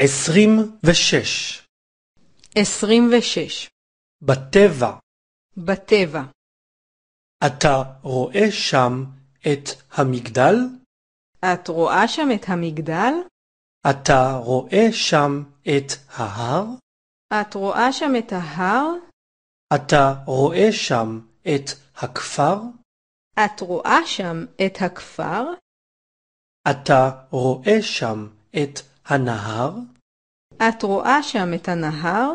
עשרים ושש. עשרים ושש. בטבע. בטבע. אתה רואה שם את המגדל? את רואה שם את המגדל? אתה רואה שם את ההר? את רואה שם את ההר? אתה רואה שם את הכפר? את רואה שם את הכפר? אתה רואה שם את הנהר? את רואה שם את הנהר?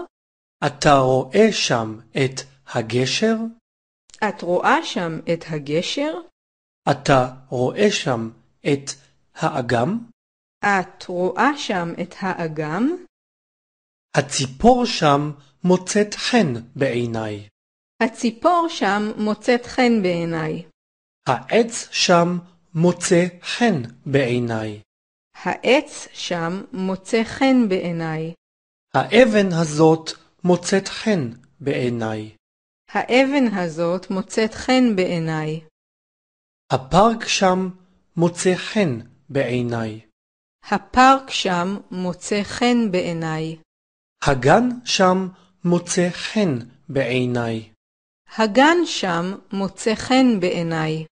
אתה רואה שם את הגשר? את רואה שם את הגשר? אתה רואה שם את האגם? את רואה שם את האגם? הציפור שם מוצאת חן בעיניי. הציפור שם מוצאת חן בעיניי. העץ שם מוצא חן בעיניי. העץ שם מוצא חן בעיניי. האבן הזאת מוצאת חן בעיניי. האבן הזאת מוצאת חן בעיניי. הפארק שם מוצא חן בעיניי. הפארק שם מוצא חן בעיניי. הגן שם מוצא חן בעיניי. הגן שם מוצא חן בעיניי.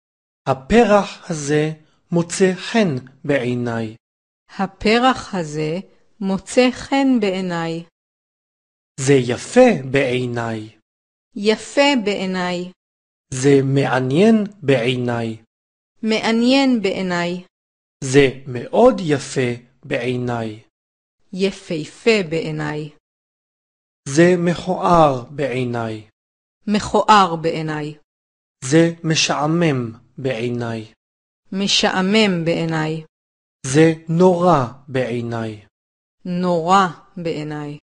הפרח הזה מוצא חן בעיניי. הפרח הזה מוצא חן בעיניי. זה יפה בעיניי. יפה בעיניי. זה מעניין בעיניי. מעניין בעיניי. זה מאוד יפה בעיניי. יפהפה בעיניי. זה מכוער בעיניי. מכוער בעיניי. זה משעמם בעיניי. משעמם בעיניי. זה נורא בעיניי. נורא בעיניי.